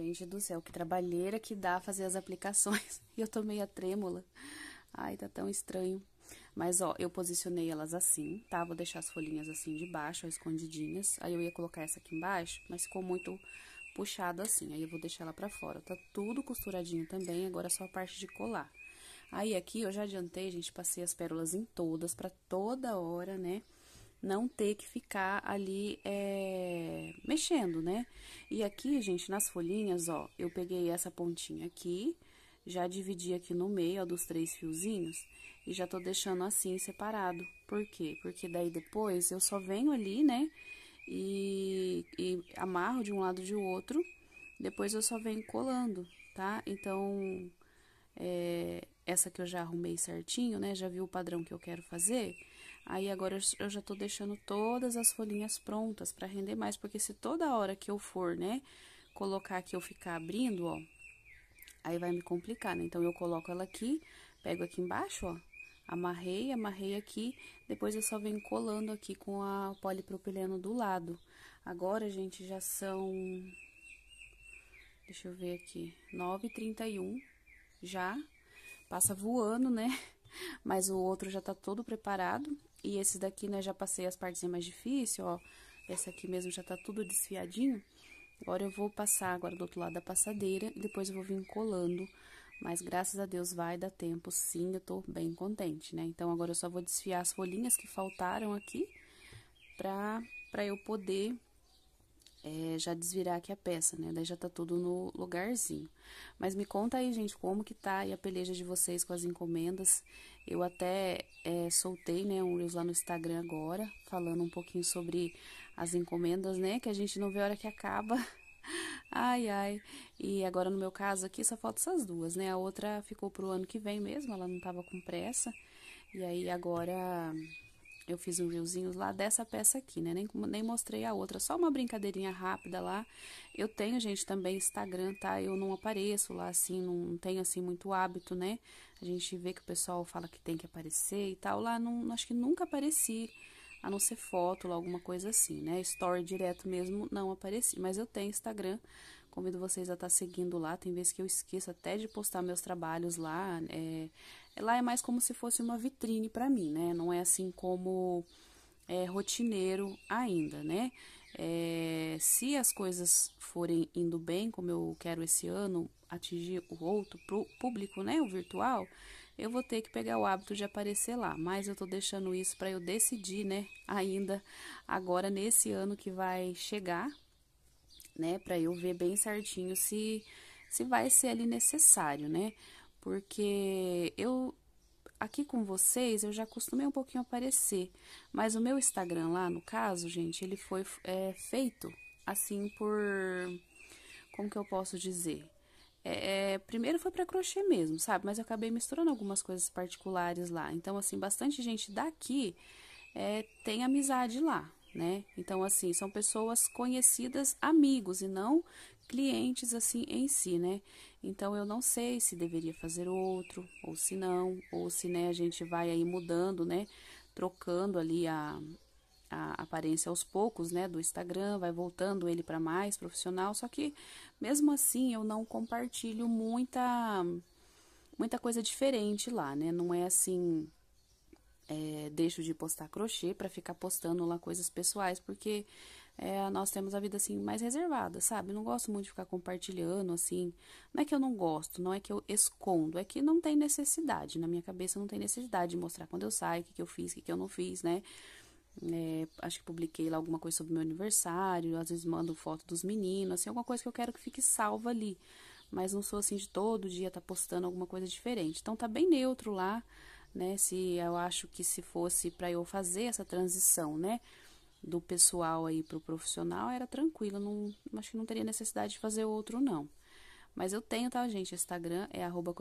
Gente do céu, que trabalheira que dá fazer as aplicações. E eu tô meio trêmula. Ai, tá tão estranho. Mas, ó, eu posicionei elas assim, tá? Vou deixar as folhinhas assim de baixo, escondidinhas. Aí eu ia colocar essa aqui embaixo, mas ficou muito puxada assim. Aí eu vou deixar ela pra fora. Tá tudo costuradinho também, agora é só a parte de colar. Aí aqui eu já adiantei, gente, passei as pérolas em todas, pra toda hora, né? não ter que ficar ali é, mexendo, né? E aqui, gente, nas folhinhas, ó, eu peguei essa pontinha aqui, já dividi aqui no meio, ó, dos três fiozinhos, e já tô deixando assim, separado. Por quê? Porque daí depois eu só venho ali, né, e, e amarro de um lado de outro, depois eu só venho colando, tá? Então, é, essa que eu já arrumei certinho, né, já vi o padrão que eu quero fazer Aí agora eu já tô deixando todas as folhinhas prontas para render mais, porque se toda hora que eu for, né, colocar aqui eu ficar abrindo, ó, aí vai me complicar, né? Então eu coloco ela aqui, pego aqui embaixo, ó, amarrei, amarrei aqui, depois eu só venho colando aqui com a polipropileno do lado. Agora, gente, já são, deixa eu ver aqui, 9h31 já, passa voando, né? Mas o outro já tá todo preparado, e esse daqui, né, já passei as partes mais difíceis, ó. Essa aqui mesmo já tá tudo desfiadinho. Agora eu vou passar agora do outro lado da passadeira e depois eu vou vir colando. Mas graças a Deus vai dar tempo, sim, eu tô bem contente, né? Então agora eu só vou desfiar as folhinhas que faltaram aqui pra, pra eu poder é, já desvirar aqui a peça, né? Daí já tá tudo no lugarzinho. Mas me conta aí, gente, como que tá aí a peleja de vocês com as encomendas. Eu até é, soltei né, um Reels lá no Instagram agora, falando um pouquinho sobre as encomendas, né? Que a gente não vê a hora que acaba. Ai, ai. E agora no meu caso aqui só falta essas duas, né? A outra ficou pro ano que vem mesmo, ela não tava com pressa. E aí agora eu fiz um reelzinho lá dessa peça aqui, né? Nem, nem mostrei a outra, só uma brincadeirinha rápida lá. Eu tenho, gente, também Instagram, tá? Eu não apareço lá assim, não tenho assim muito hábito, né? A gente vê que o pessoal fala que tem que aparecer e tal. Lá não, acho que nunca apareci, a não ser foto ou alguma coisa assim, né? Story direto mesmo não apareci. Mas eu tenho Instagram, convido vocês a estar tá seguindo lá. Tem vezes que eu esqueço até de postar meus trabalhos lá. É, lá é mais como se fosse uma vitrine para mim, né? Não é assim como é, rotineiro ainda, né? É, se as coisas forem indo bem, como eu quero esse ano, atingir o outro pro público, né, o virtual, eu vou ter que pegar o hábito de aparecer lá, mas eu tô deixando isso para eu decidir, né, ainda agora nesse ano que vai chegar, né, para eu ver bem certinho se se vai ser ali necessário, né? Porque eu aqui com vocês, eu já costumei um pouquinho aparecer, mas o meu Instagram lá, no caso, gente, ele foi é, feito assim por. Como que eu posso dizer? É, é primeiro foi para crochê mesmo, sabe? Mas eu acabei misturando algumas coisas particulares lá. Então, assim, bastante gente daqui é, tem amizade lá, né? Então, assim, são pessoas conhecidas, amigos, e não clientes, assim, em si, né? Então eu não sei se deveria fazer outro ou se não, ou se né, a gente vai aí mudando, né? Trocando ali a, a aparência aos poucos, né, do Instagram, vai voltando ele para mais profissional, só que mesmo assim eu não compartilho muita muita coisa diferente lá, né? Não é assim é, deixo de postar crochê para ficar postando lá coisas pessoais, porque é, nós temos a vida assim mais reservada, sabe? Não gosto muito de ficar compartilhando assim. Não é que eu não gosto, não é que eu escondo, é que não tem necessidade. Na minha cabeça não tem necessidade de mostrar quando eu saio, o que, que eu fiz, o que, que eu não fiz, né? É, acho que publiquei lá alguma coisa sobre meu aniversário, às vezes mando foto dos meninos, assim, alguma coisa que eu quero que fique salva ali. Mas não sou assim de todo dia tá postando alguma coisa diferente. Então tá bem neutro lá, né? Se eu acho que se fosse para eu fazer essa transição, né? do pessoal aí para o profissional era tranquilo, não, acho que não teria necessidade de fazer outro, não. Mas eu tenho, tá, gente? Instagram é arroba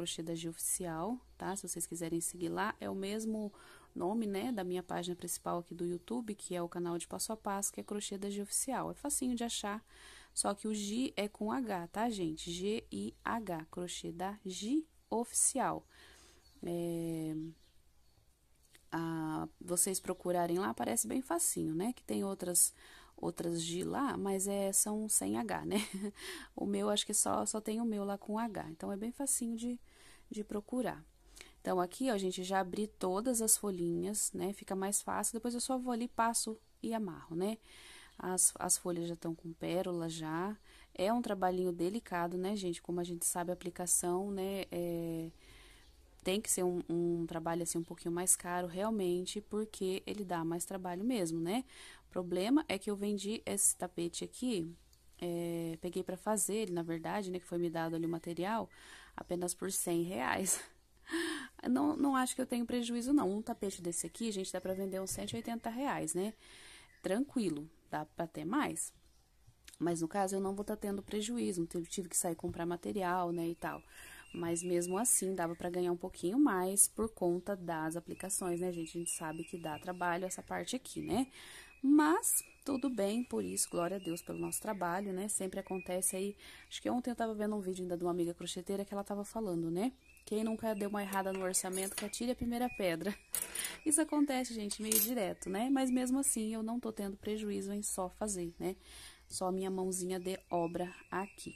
oficial, tá? Se vocês quiserem seguir lá, é o mesmo nome, né, da minha página principal aqui do YouTube, que é o canal de passo a passo, que é crochê da oficial. É facinho de achar, só que o G é com H, tá, gente? G-I-H, crochê da G oficial. É, a vocês procurarem lá, parece bem facinho, né? Que tem outras outras de lá, mas é são sem H, né? O meu acho que só só tem o meu lá com H, então é bem facinho de de procurar. Então aqui, ó, gente, já abri todas as folhinhas, né? Fica mais fácil. Depois eu só vou ali, passo e amarro, né? As, as folhas já estão com pérola já. É um trabalhinho delicado, né, gente? Como a gente sabe, a aplicação, né, é tem que ser um, um, trabalho assim um pouquinho mais caro realmente, porque ele dá mais trabalho mesmo, né? O problema é que eu vendi esse tapete aqui, é, peguei para fazer ele, na verdade, né? Que foi me dado ali o material, apenas por 100 reais. Não, não acho que eu tenho prejuízo, não. Um tapete desse aqui, gente, dá para vender uns 180 reais, né? Tranquilo, dá para ter mais. Mas no caso, eu não vou estar tá tendo prejuízo, tive que sair comprar material, né, e tal mas mesmo assim dava para ganhar um pouquinho mais por conta das aplicações, né, gente? A gente sabe que dá trabalho essa parte aqui, né? Mas tudo bem, por isso, glória a Deus pelo nosso trabalho, né? Sempre acontece aí. Acho que ontem eu tava vendo um vídeo ainda de uma amiga crocheteira que ela tava falando, né? Quem nunca deu uma errada no orçamento, que atire a primeira pedra. Isso acontece, gente, meio direto, né? Mas mesmo assim, eu não tô tendo prejuízo em só fazer, né? Só minha mãozinha de obra aqui.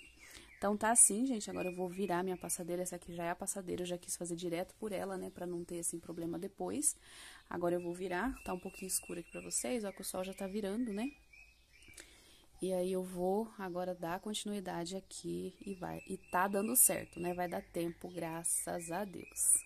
Então tá assim, gente, agora eu vou virar minha passadeira, essa aqui já é a passadeira, eu já quis fazer direto por ela, né, pra não ter, assim, problema depois. Agora eu vou virar, tá um pouquinho escuro aqui pra vocês, ó, que o sol já tá virando, né? E aí eu vou agora dar continuidade aqui e vai, e tá dando certo, né, vai dar tempo, graças a Deus.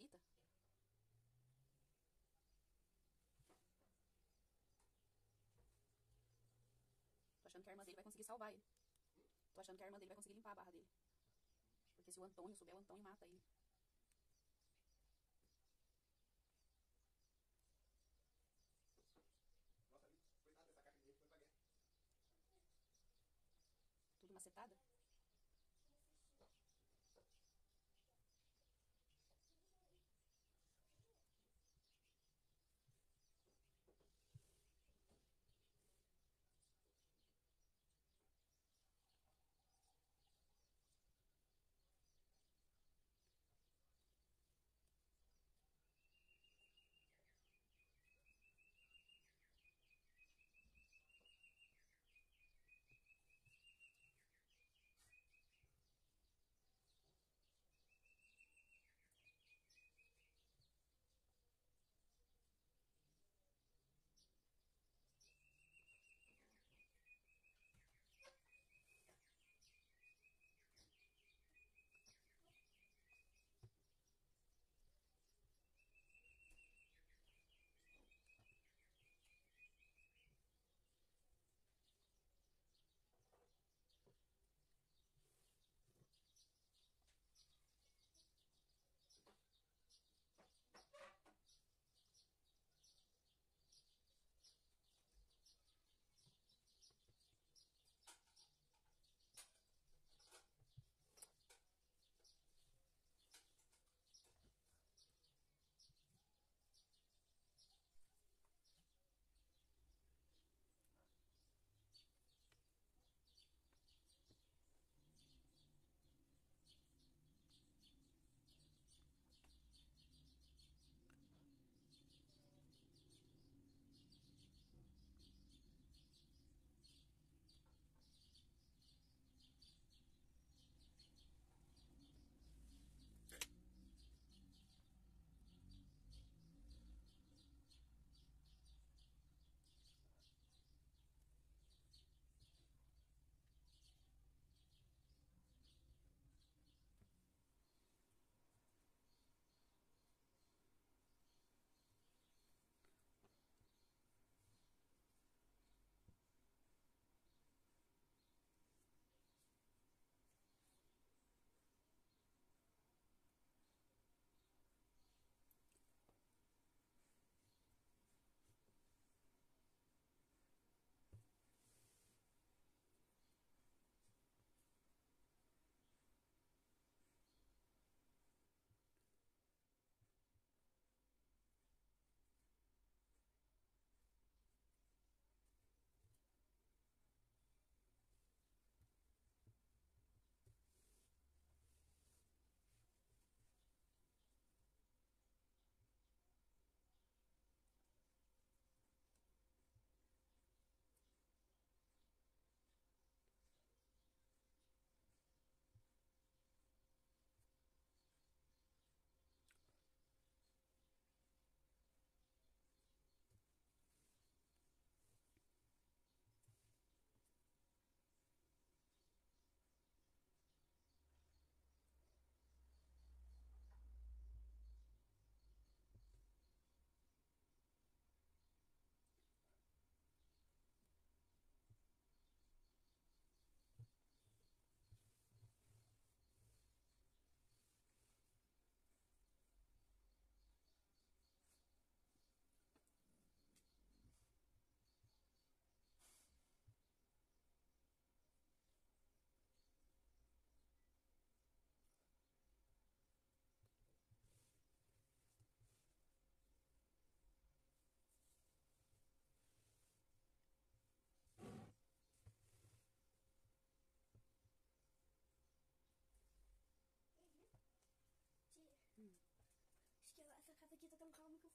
bonita. Tô achando que a irmã dele vai conseguir salvar ele. Tô achando que a irmã dele vai conseguir limpar a barra dele. Porque se o Antônio souber, o Antônio mata ele.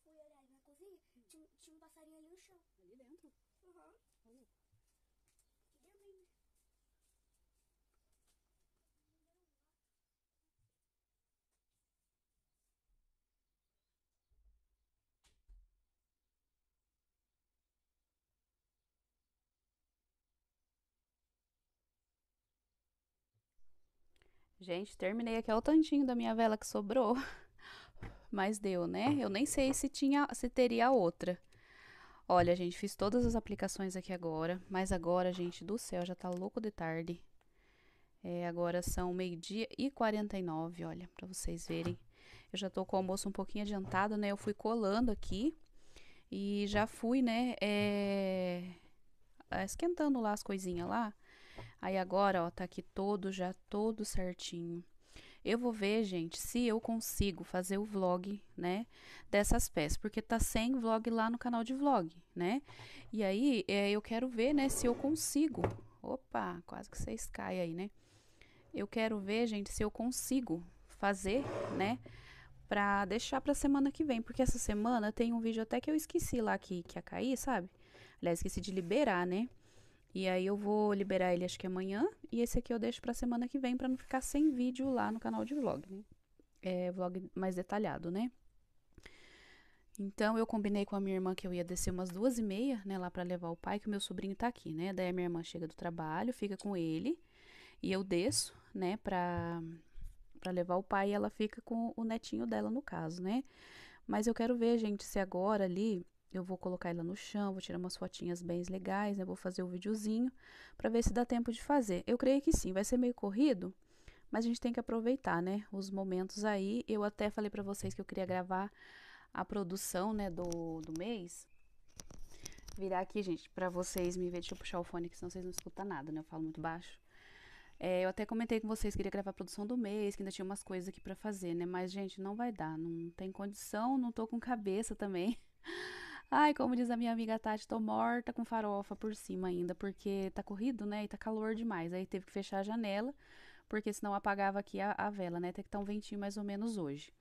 fui olhar na cozinha, hum. tinha, tinha, um passarinho ali no chão. Ali dentro? Aham. Uhum. Olha. Aqui dentro né? Gente, terminei aqui, o tantinho da minha vela que sobrou. mas deu, né? Eu nem sei se tinha, se teria outra. Olha, gente, fiz todas as aplicações aqui agora, mas agora, gente, do céu, já tá louco de tarde. É, agora são meio-dia e 49, olha, para vocês verem. Eu já tô com o almoço um pouquinho adiantado, né? Eu fui colando aqui e já fui, né, é, é esquentando lá as coisinhas lá. Aí agora, ó, tá aqui todo, já todo certinho. Eu vou ver, gente, se eu consigo fazer o vlog, né, dessas peças, porque tá sem vlog lá no canal de vlog, né? E aí, é, eu quero ver, né, se eu consigo. Opa, quase que vocês caem aí, né? Eu quero ver, gente, se eu consigo fazer, né, pra deixar pra semana que vem, porque essa semana tem um vídeo até que eu esqueci lá que, que ia cair, sabe? Aliás, esqueci de liberar, né? E aí eu vou liberar ele acho que amanhã. E esse aqui eu deixo pra semana que vem pra não ficar sem vídeo lá no canal de vlog, né? É, vlog mais detalhado, né? Então eu combinei com a minha irmã que eu ia descer umas duas e meia, né, lá para levar o pai, que o meu sobrinho tá aqui, né? Daí a minha irmã chega do trabalho, fica com ele, e eu desço, né, pra, pra levar o pai, e ela fica com o netinho dela, no caso, né? Mas eu quero ver, gente, se agora ali eu vou colocar ela no chão, vou tirar umas fotinhas bem legais, né? Vou fazer o um videozinho para ver se dá tempo de fazer. Eu creio que sim, vai ser meio corrido, mas a gente tem que aproveitar, né? Os momentos aí. Eu até falei para vocês que eu queria gravar a produção, né, do, do mês. Virar aqui, gente, para vocês me verem. Deixa eu puxar o fone aqui, senão vocês não escutam nada, né? Eu falo muito baixo. É, eu até comentei com vocês que queria gravar a produção do mês, que ainda tinha umas coisas aqui para fazer, né? Mas, gente, não vai dar, não tem condição, não tô com cabeça também. Ai, como diz a minha amiga Tati, tô morta com farofa por cima ainda, porque tá corrido, né? E tá calor demais. Aí teve que fechar a janela, porque senão apagava aqui a, a vela, né? Tem que estar tá um ventinho mais ou menos hoje.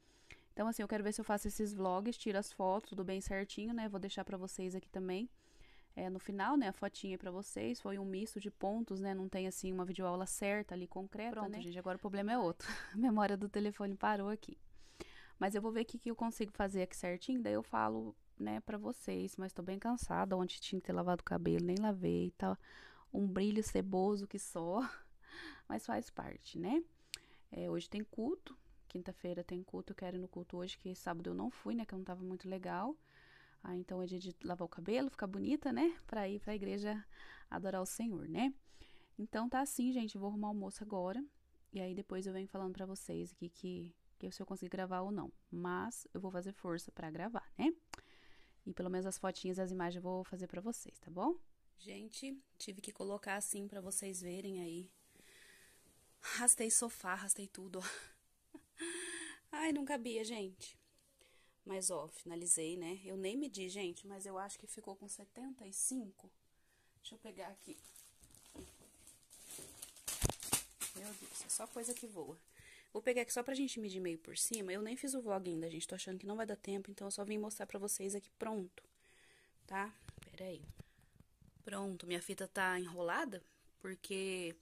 Então, assim, eu quero ver se eu faço esses vlogs, tiro as fotos, tudo bem certinho, né? Vou deixar pra vocês aqui também. É, no final, né, a fotinha para vocês, foi um misto de pontos, né, não tem, assim, uma videoaula certa ali, concreta, Pronto, né? gente, agora o problema é outro. A memória do telefone parou aqui. Mas eu vou ver o que, que eu consigo fazer aqui certinho, daí eu falo né, para vocês, mas tô bem cansada. Ontem tinha que ter lavado o cabelo, nem lavei, tá um brilho ceboso que só, mas faz parte, né? É, hoje tem culto, quinta-feira tem culto, eu quero ir no culto hoje, que sábado eu não fui, né, que eu não tava muito legal. Ah, então é dia de lavar o cabelo, ficar bonita, né, para ir pra igreja adorar o Senhor, né? Então tá assim, gente, vou arrumar o almoço agora, e aí depois eu venho falando para vocês aqui que, que se eu conseguir gravar ou não, mas eu vou fazer força para gravar, né? E pelo menos as fotinhas, as imagens eu vou fazer para vocês, tá bom? Gente, tive que colocar assim para vocês verem aí. Rastei sofá, rastei tudo, ó. Ai, não cabia, gente. Mas, ó, finalizei, né? Eu nem medi, gente, mas eu acho que ficou com 75. Deixa eu pegar aqui. Meu Deus, é só coisa que voa. Vou pegar aqui só pra gente medir meio por cima. Eu nem fiz o vlog ainda, gente. Tô achando que não vai dar tempo, então eu só vim mostrar pra vocês aqui pronto, tá? Pera aí. Pronto, minha fita tá enrolada, porque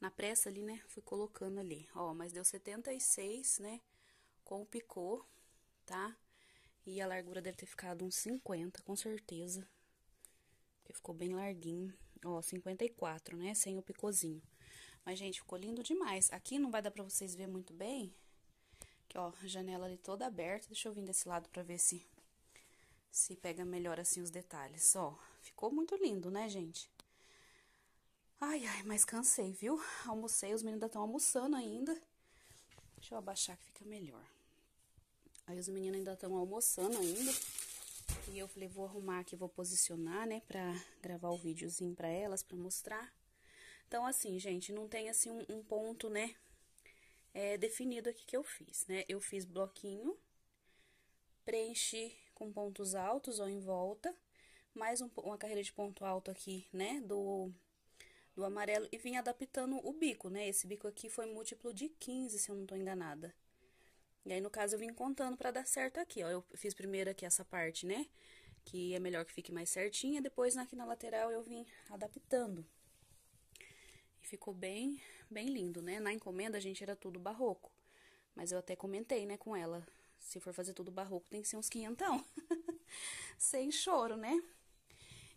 na pressa ali, né, fui colocando ali. Ó, mas deu 76, né, com o picô, tá? E a largura deve ter ficado uns 50, com certeza. Porque ficou bem larguinho. Ó, 54, né, sem o picôzinho. Mas, gente, ficou lindo demais. Aqui não vai dar pra vocês ver muito bem. Aqui, ó, janela ali toda aberta. Deixa eu vir desse lado pra ver se, se pega melhor, assim, os detalhes. Ó, ficou muito lindo, né, gente? Ai, ai, mas cansei, viu? Almocei, os meninos ainda estão almoçando ainda. Deixa eu abaixar que fica melhor. Aí os meninos ainda estão almoçando ainda. E eu falei, vou arrumar aqui, vou posicionar, né, pra gravar o videozinho pra elas, pra mostrar. Então, assim, gente, não tem, assim, um, um ponto, né, é, definido aqui que eu fiz, né? Eu fiz bloquinho, preenchi com pontos altos ou em volta, mais um, uma carreira de ponto alto aqui, né, do, do amarelo, e vim adaptando o bico, né? Esse bico aqui foi múltiplo de 15, se eu não tô enganada. E aí, no caso, eu vim contando pra dar certo aqui, ó. Eu fiz primeiro aqui essa parte, né? Que é melhor que fique mais certinha. Depois, aqui na lateral, eu vim adaptando ficou bem, bem lindo, né? Na encomenda a gente era tudo barroco. Mas eu até comentei, né, com ela, se for fazer tudo barroco tem que ser uns quinhentão. Sem choro, né?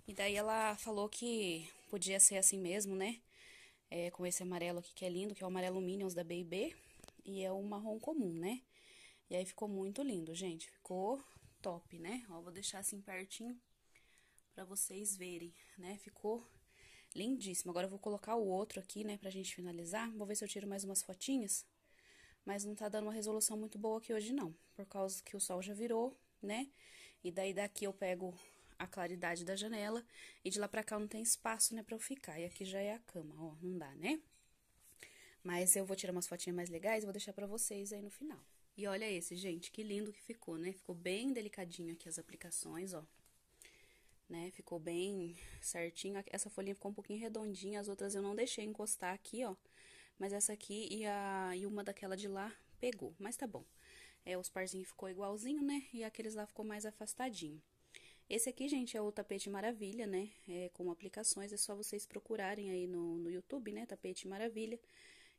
E daí ela falou que podia ser assim mesmo, né? É, com esse amarelo aqui que é lindo, que é o amarelo Minions da B&B. E é o marrom comum, né? E aí ficou muito lindo, gente. Ficou top, né? Ó, vou deixar assim pertinho pra vocês verem, né? Ficou Lindíssimo. Agora eu vou colocar o outro aqui, né, pra gente finalizar. Vou ver se eu tiro mais umas fotinhas. Mas não tá dando uma resolução muito boa aqui hoje, não. Por causa que o sol já virou, né? E daí daqui eu pego a claridade da janela. E de lá pra cá não tem espaço, né, pra eu ficar. E aqui já é a cama, ó. Não dá, né? Mas eu vou tirar umas fotinhas mais legais e vou deixar pra vocês aí no final. E olha esse, gente, que lindo que ficou, né? Ficou bem delicadinho aqui as aplicações, ó né? Ficou bem certinho. Essa folhinha ficou um pouquinho redondinha, as outras eu não deixei encostar aqui, ó. Mas essa aqui e, a, e uma daquela de lá pegou, mas tá bom. É, os parzinhos ficou igualzinho, né? E aqueles lá ficou mais afastadinho. Esse aqui, gente, é o tapete maravilha, né? É, com aplicações, é só vocês procurarem aí no, no YouTube, né? Tapete maravilha,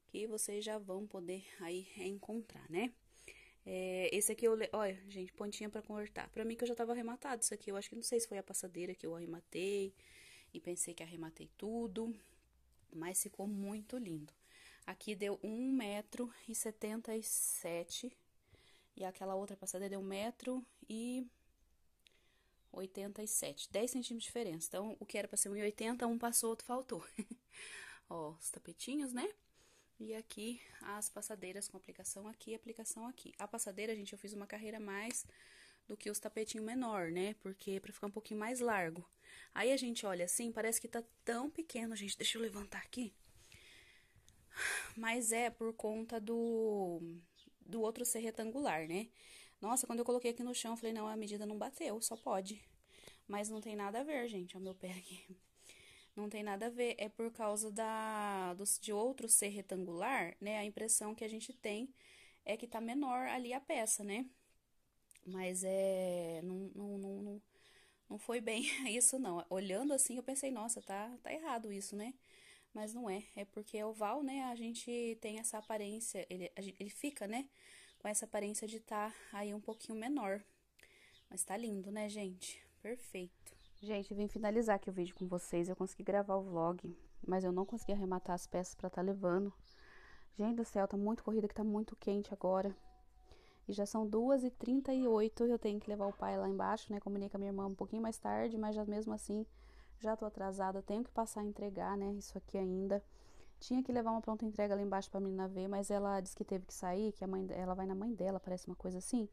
que vocês já vão poder aí encontrar, né? É, esse aqui eu. Le... Olha, gente, pontinha para cortar. Pra mim que eu já tava arrematado isso aqui. Eu acho que não sei se foi a passadeira que eu arrematei. E pensei que arrematei tudo. Mas ficou muito lindo. Aqui deu 1,77 metro e E aquela outra passadeira deu 1 metro e 87. 10 centímetros de diferença. Então, o que era pra ser 1,80, um passou, outro faltou. Ó, os tapetinhos, né? E aqui as passadeiras com aplicação aqui aplicação aqui. A passadeira, gente, eu fiz uma carreira mais do que os tapetinhos menor, né? Porque pra ficar um pouquinho mais largo. Aí a gente olha assim, parece que tá tão pequeno, gente. Deixa eu levantar aqui. Mas é por conta do, do outro ser retangular, né? Nossa, quando eu coloquei aqui no chão, eu falei, não, a medida não bateu, só pode. Mas não tem nada a ver, gente, o meu pé aqui não tem nada a ver, é por causa da, do, de outro ser retangular, né? A impressão que a gente tem é que tá menor ali a peça, né? Mas é. Não, não, não, não, foi bem isso, não. Olhando assim, eu pensei, nossa, tá, tá errado isso, né? Mas não é. É porque é oval, né? A gente tem essa aparência, ele, ele fica, né? Com essa aparência de tá aí um pouquinho menor. Mas tá lindo, né, gente? Perfeito. Gente, vim finalizar aqui o vídeo com vocês. Eu consegui gravar o vlog, mas eu não consegui arrematar as peças pra tá levando. Gente do céu, tá muito corrida que tá muito quente agora. E já são 2h38, eu tenho que levar o pai lá embaixo, né? Combinei com a minha irmã um pouquinho mais tarde, mas já mesmo assim já tô atrasada. Tenho que passar a entregar, né? Isso aqui ainda. Tinha que levar uma pronta entrega lá embaixo pra menina ver, mas ela disse que teve que sair, que a mãe, ela vai na mãe dela, parece uma coisa assim.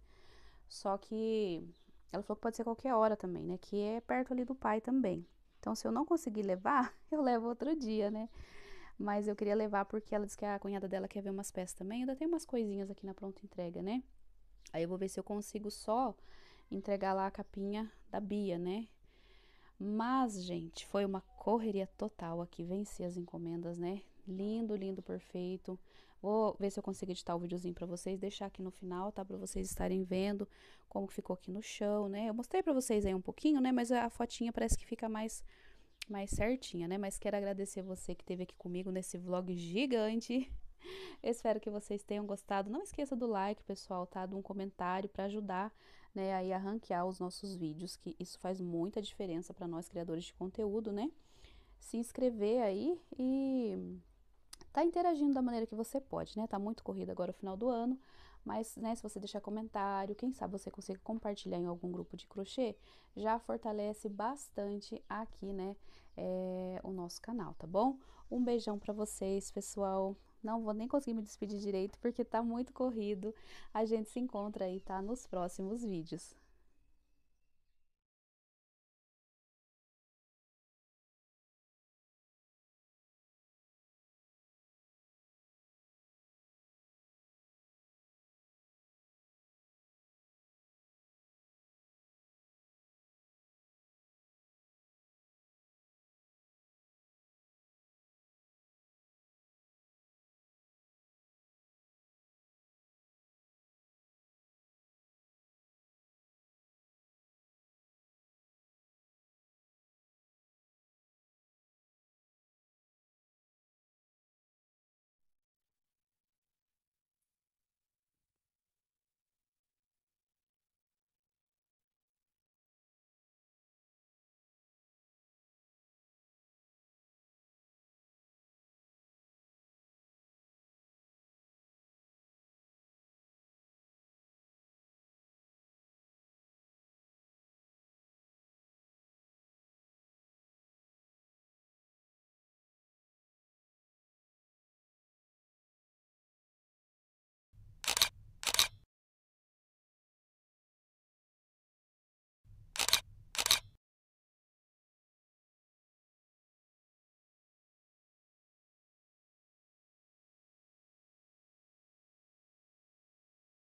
Só que ela falou que pode ser qualquer hora também, né? Que é perto ali do pai também. Então, se eu não conseguir levar, eu levo outro dia, né? Mas eu queria levar porque ela disse que a cunhada dela quer ver umas peças também. Ainda tem umas coisinhas aqui na pronta entrega, né? Aí eu vou ver se eu consigo só entregar lá a capinha da Bia, né? Mas, gente, foi uma correria total aqui vencer as encomendas, né? Lindo, lindo, perfeito. Vou ver se eu consigo editar o videozinho para vocês, deixar aqui no final, tá? Para vocês estarem vendo como ficou aqui no chão, né? Eu mostrei para vocês aí um pouquinho, né? Mas a fotinha parece que fica mais mais certinha, né? Mas quero agradecer você que esteve aqui comigo nesse vlog gigante. Espero que vocês tenham gostado. Não esqueça do like, pessoal, tá? De um comentário para ajudar, né, aí a ranquear os nossos vídeos, que isso faz muita diferença para nós criadores de conteúdo, né? Se inscrever aí e tá interagindo da maneira que você pode, né? Tá muito corrido agora o final do ano, mas, né, se você deixar comentário, quem sabe você consiga compartilhar em algum grupo de crochê, já fortalece bastante aqui, né, é, o nosso canal, tá bom? Um beijão para vocês, pessoal. Não vou nem conseguir me despedir direito porque tá muito corrido. A gente se encontra aí, tá? Nos próximos vídeos.